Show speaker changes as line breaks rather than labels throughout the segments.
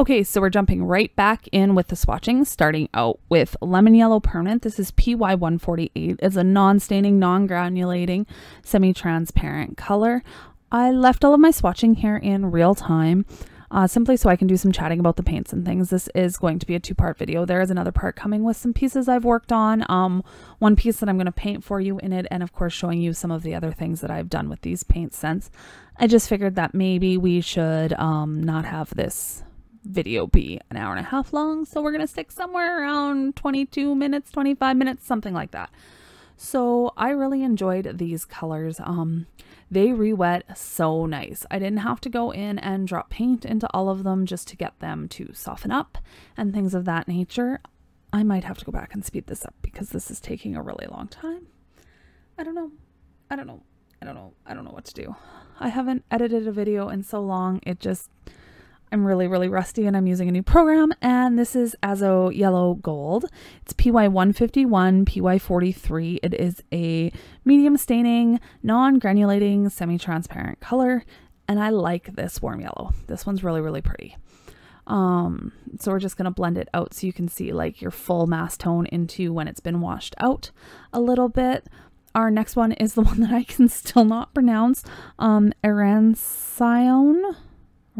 Okay, so we're jumping right back in with the swatching, starting out with Lemon Yellow Permanent. This is PY148. It's a non-staining, non-granulating, semi-transparent color. I left all of my swatching here in real time, uh, simply so I can do some chatting about the paints and things. This is going to be a two-part video. There is another part coming with some pieces I've worked on, um, one piece that I'm going to paint for you in it, and of course showing you some of the other things that I've done with these paints since. I just figured that maybe we should um, not have this video be an hour and a half long. So we're going to stick somewhere around 22 minutes, 25 minutes, something like that. So I really enjoyed these colors. Um, they re-wet so nice. I didn't have to go in and drop paint into all of them just to get them to soften up and things of that nature. I might have to go back and speed this up because this is taking a really long time. I don't know. I don't know. I don't know. I don't know what to do. I haven't edited a video in so long. It just I'm really, really rusty and I'm using a new program. And this is Azo Yellow Gold. It's PY151, PY43. It is a medium staining, non-granulating, semi-transparent color. And I like this warm yellow. This one's really, really pretty. Um, so we're just going to blend it out so you can see like your full mass tone into when it's been washed out a little bit. Our next one is the one that I can still not pronounce, um, Arancione.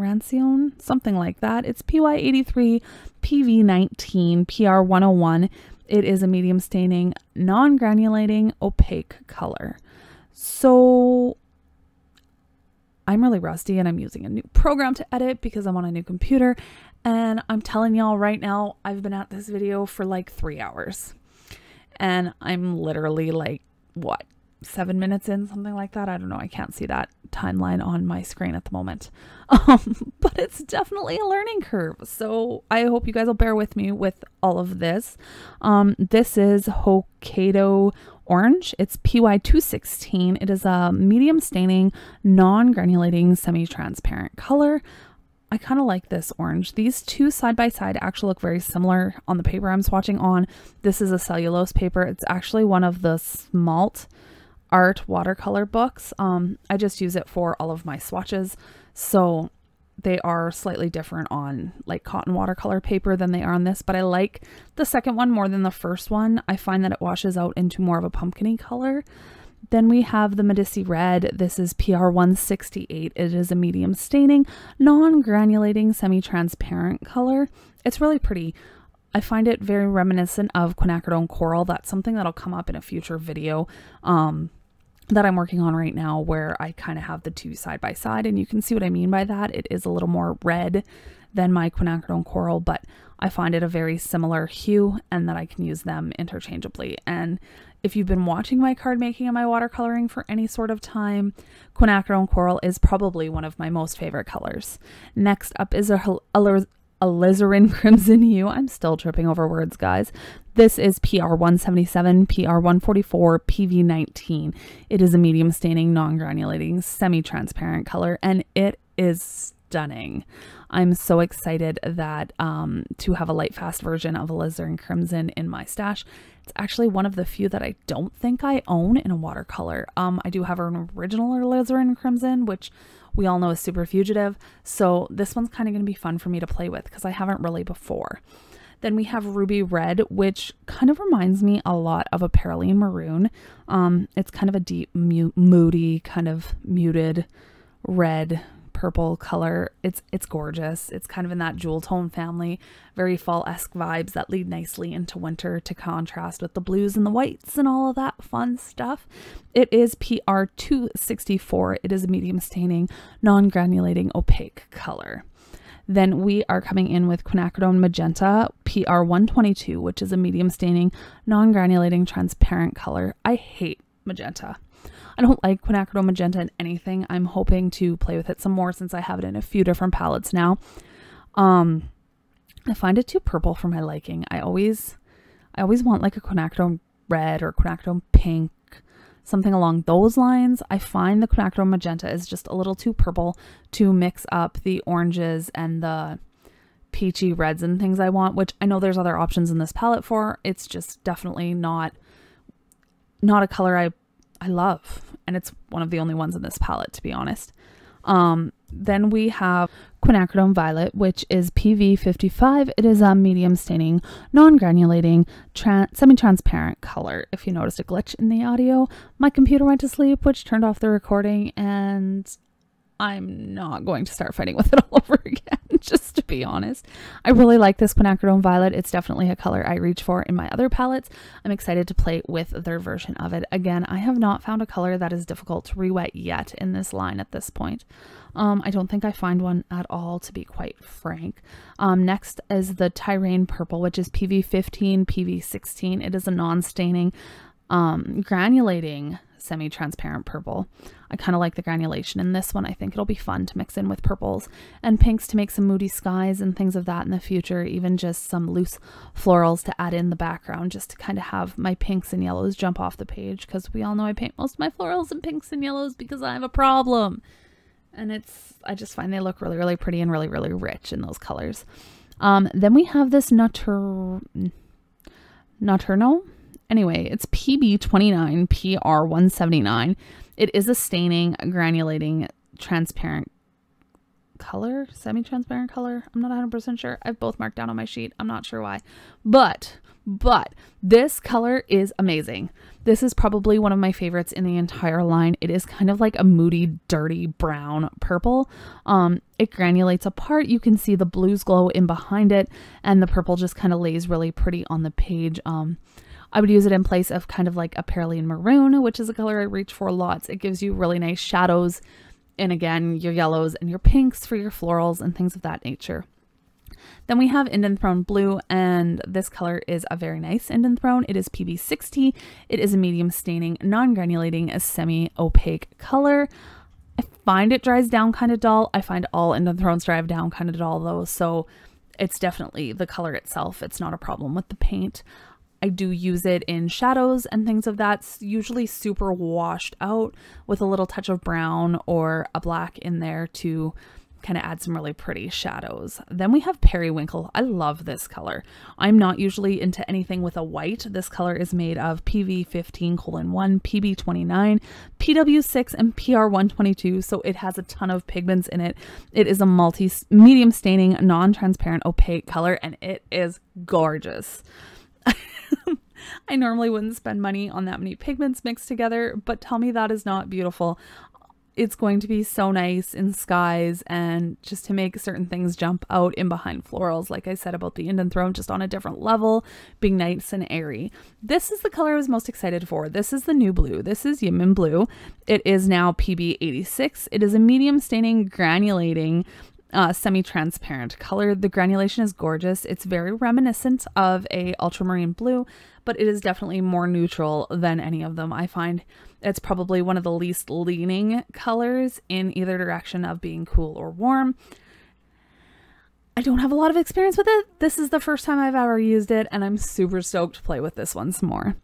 Rancione, something like that. It's PY83 PV19 PR101. It is a medium staining, non granulating, opaque color. So I'm really rusty and I'm using a new program to edit because I'm on a new computer. And I'm telling y'all right now, I've been at this video for like three hours. And I'm literally like, what, seven minutes in, something like that. I don't know. I can't see that timeline on my screen at the moment. Um, but it's definitely a learning curve. So I hope you guys will bear with me with all of this. Um, this is Hokkaido Orange. It's PY216. It is a medium staining, non granulating, semi transparent color. I kind of like this orange. These two side by side actually look very similar on the paper I'm swatching on. This is a cellulose paper. It's actually one of the smalt art watercolor books. Um, I just use it for all of my swatches. So they are slightly different on like cotton watercolor paper than they are on this, but I like the second one more than the first one. I find that it washes out into more of a pumpkiny color. Then we have the Medici Red. This is PR168. It is a medium staining, non-granulating, semi-transparent color. It's really pretty. I find it very reminiscent of quinacridone coral. That's something that'll come up in a future video. Um, that I'm working on right now where I kind of have the two side by side and you can see what I mean by that. It is a little more red than my quinacridone coral, but I find it a very similar hue and that I can use them interchangeably. And if you've been watching my card making and my watercoloring for any sort of time, quinacridone coral is probably one of my most favorite colors. Next up is a alizarin crimson hue. I'm still tripping over words, guys. This is PR 177, PR 144, PV 19. It is a medium staining, non granulating, semi transparent color, and it is stunning. I'm so excited that um, to have a light fast version of alizarin crimson in my stash. It's actually one of the few that I don't think I own in a watercolor. Um, I do have an original alizarin crimson, which we all know is super fugitive. So this one's kind of going to be fun for me to play with because I haven't really before. Then we have ruby red, which kind of reminds me a lot of a Parylene maroon. Um, it's kind of a deep, mu moody, kind of muted red purple color. It's it's gorgeous. It's kind of in that jewel tone family, very fall-esque vibes that lead nicely into winter to contrast with the blues and the whites and all of that fun stuff. It is PR 264. It is a medium staining, non-granulating, opaque color. Then we are coming in with quinacridone magenta PR122, which is a medium staining, non granulating, transparent color. I hate magenta. I don't like quinacridone magenta in anything. I'm hoping to play with it some more since I have it in a few different palettes now. Um, I find it too purple for my liking. I always, I always want like a quinacridone red or quinacridone pink something along those lines. I find the Conacro Magenta is just a little too purple to mix up the oranges and the peachy reds and things I want, which I know there's other options in this palette for. It's just definitely not not a color I I love, and it's one of the only ones in this palette to be honest. Um then we have quinacridone violet, which is PV55. It is a medium staining, non granulating, semi transparent color. If you noticed a glitch in the audio, my computer went to sleep, which turned off the recording, and I'm not going to start fighting with it all over again. to be honest. I really like this quinacridone violet. It's definitely a color I reach for in my other palettes. I'm excited to play with their version of it. Again, I have not found a color that is difficult to re-wet yet in this line at this point. Um, I don't think I find one at all, to be quite frank. Um, next is the Tyrane Purple, which is PV15, PV16. It is a non-staining um, granulating semi-transparent purple. I kind of like the granulation in this one. I think it'll be fun to mix in with purples and pinks to make some moody skies and things of that in the future, even just some loose florals to add in the background just to kind of have my pinks and yellows jump off the page because we all know I paint most of my florals in pinks and yellows because I have a problem. And it's, I just find they look really, really pretty and really, really rich in those colors. Um, then we have this Notur Nocturnal Anyway, it's PB29PR179. It is a staining, granulating, transparent color, semi-transparent color. I'm not 100% sure. I've both marked down on my sheet. I'm not sure why. But but this color is amazing. This is probably one of my favorites in the entire line. It is kind of like a moody, dirty brown purple. Um, it granulates apart. You can see the blues glow in behind it and the purple just kind of lays really pretty on the page. Um, I would use it in place of kind of like a perillion Maroon, which is a color I reach for lots. It gives you really nice shadows and again, your yellows and your pinks for your florals and things of that nature. Then we have Indian Throne Blue, and this color is a very nice Indian Throne. It is PB60. It is a medium staining, non-granulating, a semi-opaque color. I find it dries down kind of dull. I find all Indian Thrones dry down kind of dull though, so it's definitely the color itself. It's not a problem with the paint. I do use it in shadows and things of that, it's usually super washed out with a little touch of brown or a black in there to kind of add some really pretty shadows. Then we have periwinkle. I love this color. I'm not usually into anything with a white. This color is made of PV15 colon 1, PB29, PW6, and PR122, so it has a ton of pigments in it. It is a multi medium staining, non-transparent, opaque color, and it is gorgeous. I normally wouldn't spend money on that many pigments mixed together, but tell me that is not beautiful. It's going to be so nice in skies and just to make certain things jump out in behind florals, like I said about the Indian throne, just on a different level, being nice and airy. This is the color I was most excited for. This is the new blue. This is Yemen blue. It is now PB86. It is a medium staining, granulating uh, semi-transparent color. The granulation is gorgeous. It's very reminiscent of a ultramarine blue, but it is definitely more neutral than any of them. I find it's probably one of the least leaning colors in either direction of being cool or warm. I don't have a lot of experience with it. This is the first time I've ever used it, and I'm super stoked to play with this once more.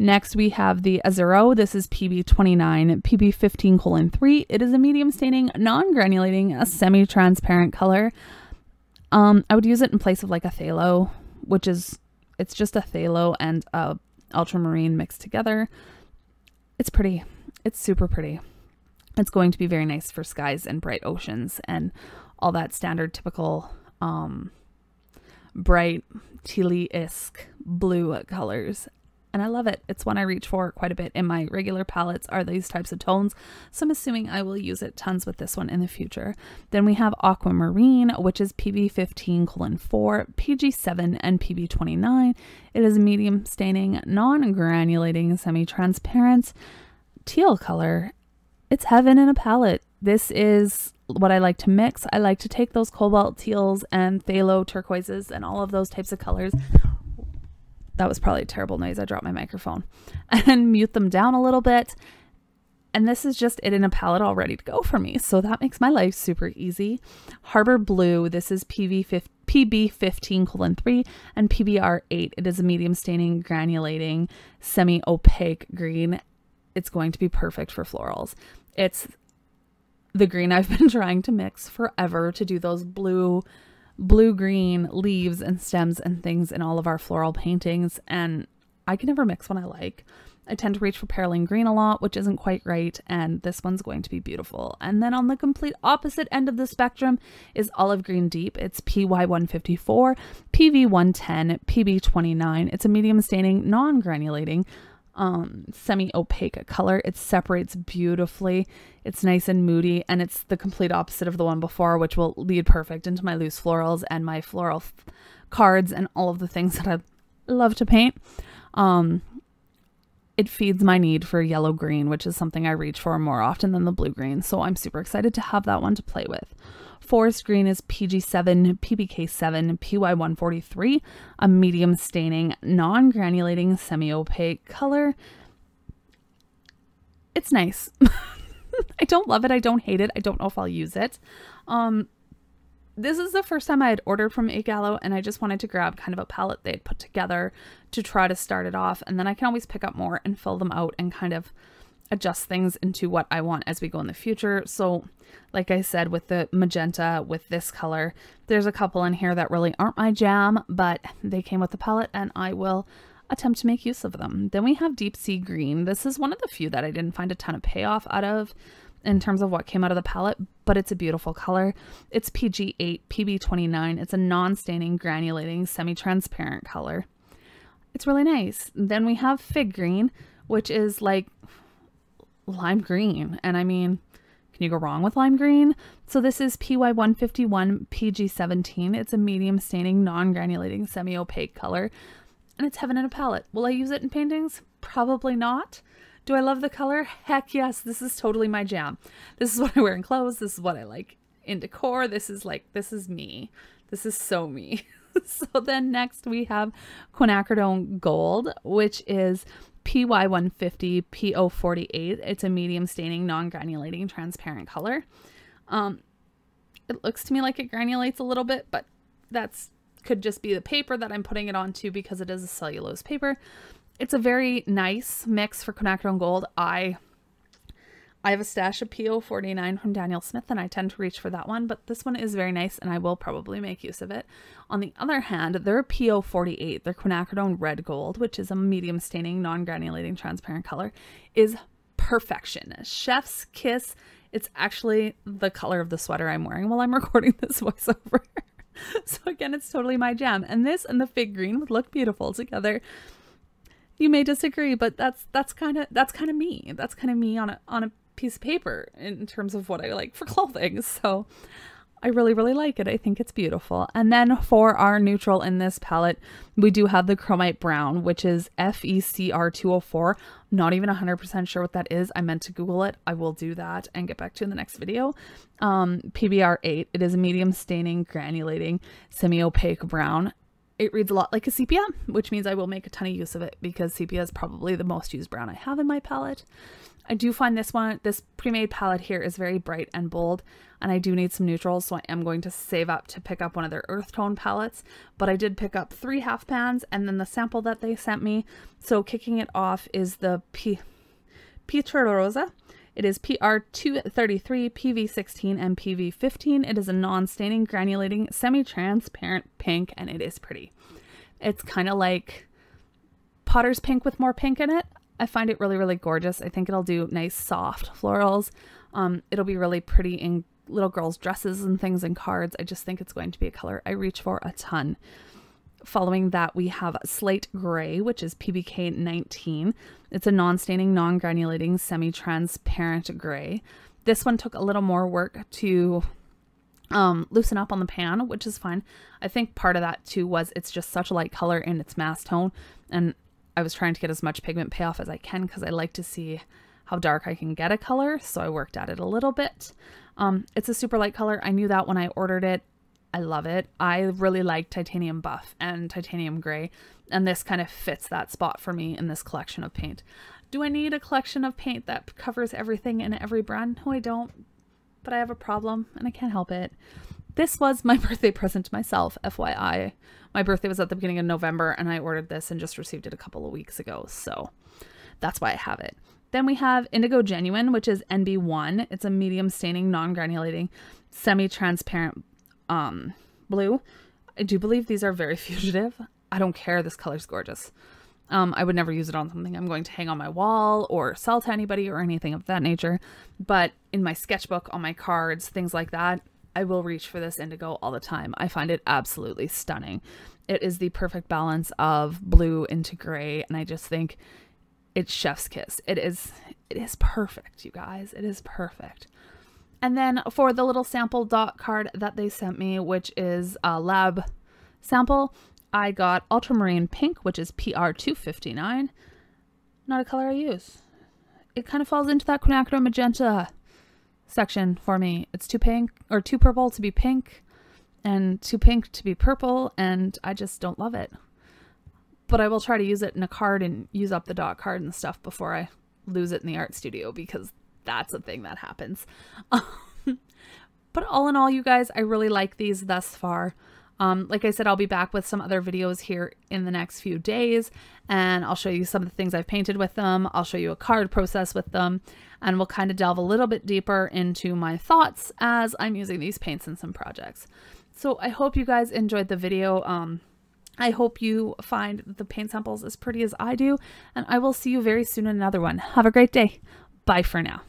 Next, we have the Azuro. This is PB29, PB15 colon 3. It is a medium staining, non-granulating, a semi-transparent color. Um, I would use it in place of like a phthalo, which is, it's just a phthalo and a ultramarine mixed together. It's pretty. It's super pretty. It's going to be very nice for skies and bright oceans and all that standard typical um, bright tealy esque blue colors and I love it. It's one I reach for quite a bit in my regular palettes are these types of tones, so I'm assuming I will use it tons with this one in the future. Then we have Aquamarine, which is PB15 colon 4, PG7, and PB29. It is medium staining, non-granulating, semi-transparent, teal color. It's heaven in a palette. This is what I like to mix. I like to take those cobalt teals and phthalo turquoises and all of those types of colors, that was probably a terrible noise. I dropped my microphone and mute them down a little bit. And this is just it in a palette all ready to go for me. So that makes my life super easy. Harbor Blue, this is PV PB 15 colon 3 and PBR 8. It is a medium staining, granulating, semi opaque green. It's going to be perfect for florals. It's the green I've been trying to mix forever to do those blue blue green leaves and stems and things in all of our floral paintings, and I can never mix what I like. I tend to reach for Pearling Green a lot, which isn't quite right, and this one's going to be beautiful. And then on the complete opposite end of the spectrum is Olive Green Deep. It's PY154, PV110, PB29. It's a medium staining, non-granulating, um, semi opaque color. It separates beautifully. It's nice and moody, and it's the complete opposite of the one before, which will lead perfect into my loose florals and my floral cards and all of the things that I love to paint. Um, it feeds my need for yellow green, which is something I reach for more often than the blue green. So I'm super excited to have that one to play with. Forest green is PG7, PBK7, PY143, a medium staining, non granulating, semi opaque color. It's nice. I don't love it. I don't hate it. I don't know if I'll use it. Um, this is the first time I had ordered from A Gallo, and I just wanted to grab kind of a palette they had put together to try to start it off. And then I can always pick up more and fill them out and kind of adjust things into what I want as we go in the future. So like I said, with the magenta, with this color, there's a couple in here that really aren't my jam, but they came with the palette and I will attempt to make use of them. Then we have Deep Sea Green. This is one of the few that I didn't find a ton of payoff out of in terms of what came out of the palette, but it's a beautiful color. It's PG8, PB29. It's a non-staining, granulating, semi-transparent color. It's really nice. Then we have Fig Green, which is like lime green. And I mean, can you go wrong with lime green? So this is PY151 PG17. It's a medium staining, non-granulating, semi-opaque color. And it's heaven in a palette. Will I use it in paintings? Probably not. Do I love the color? Heck yes, this is totally my jam. This is what I wear in clothes. This is what I like in decor. This is like, this is me. This is so me. so then next we have quinacridone gold, which is PY150 PO48. It's a medium staining, non-granulating, transparent color. Um, it looks to me like it granulates a little bit, but that's could just be the paper that I'm putting it onto because it is a cellulose paper. It's a very nice mix for quinacridone gold. I I have a stash of PO 49 from Daniel Smith and I tend to reach for that one, but this one is very nice and I will probably make use of it. On the other hand, their PO 48, their quinacridone red gold, which is a medium staining, non-granulating transparent color, is perfection. Chef's kiss. It's actually the color of the sweater I'm wearing while I'm recording this voiceover. so again, it's totally my jam. And this and the fig green would look beautiful together you may disagree, but that's that's kind of that's kind of me. That's kind of me on a on a piece of paper in terms of what I like for clothing. So I really, really like it. I think it's beautiful. And then for our neutral in this palette, we do have the Chromite Brown, which is FECR204. Not even 100% sure what that is. I meant to Google it. I will do that and get back to you in the next video. Um, PBR8, it is a medium staining, granulating, semi-opaque brown. It reads a lot like a sepia, which means I will make a ton of use of it because sepia is probably the most used brown I have in my palette. I do find this one, this pre-made palette here is very bright and bold, and I do need some neutrals, so I am going to save up to pick up one of their earth tone palettes, but I did pick up three half pans and then the sample that they sent me. So kicking it off is the P Pietra Rosa. It is PR233, PV16, and PV15. It is a non-staining, granulating, semi-transparent pink, and it is pretty. It's kind of like Potter's Pink with more pink in it. I find it really, really gorgeous. I think it'll do nice soft florals. Um, it'll be really pretty in little girls' dresses and things and cards. I just think it's going to be a color I reach for a ton. Following that, we have Slate Gray, which is PBK 19. It's a non staining, non granulating, semi transparent gray. This one took a little more work to um, loosen up on the pan, which is fine. I think part of that too was it's just such a light color in its mass tone, and I was trying to get as much pigment payoff as I can because I like to see how dark I can get a color, so I worked at it a little bit. Um, it's a super light color. I knew that when I ordered it. I love it. I really like titanium buff and titanium gray, and this kind of fits that spot for me in this collection of paint. Do I need a collection of paint that covers everything in every brand? No, I don't, but I have a problem and I can't help it. This was my birthday present to myself, FYI. My birthday was at the beginning of November and I ordered this and just received it a couple of weeks ago. So that's why I have it. Then we have Indigo Genuine, which is NB1. It's a medium staining, non granulating, semi transparent um, blue. I do believe these are very fugitive. I don't care. This color's gorgeous. Um, I would never use it on something I'm going to hang on my wall or sell to anybody or anything of that nature. But in my sketchbook, on my cards, things like that, I will reach for this indigo all the time. I find it absolutely stunning. It is the perfect balance of blue into gray, and I just think it's chef's kiss. It is it is perfect, you guys. It is perfect. And then for the little sample dot card that they sent me, which is a lab sample, I got ultramarine pink, which is PR259. Not a color I use. It kind of falls into that quinacridone magenta section for me. It's too pink or too purple to be pink and too pink to be purple and I just don't love it. But I will try to use it in a card and use up the dot card and stuff before I lose it in the art studio because that's a thing that happens. but all in all, you guys, I really like these thus far. Um, like I said, I'll be back with some other videos here in the next few days, and I'll show you some of the things I've painted with them. I'll show you a card process with them and we'll kind of delve a little bit deeper into my thoughts as I'm using these paints in some projects. So I hope you guys enjoyed the video. Um, I hope you find the paint samples as pretty as I do, and I will see you very soon in another one. Have a great day. Bye for now.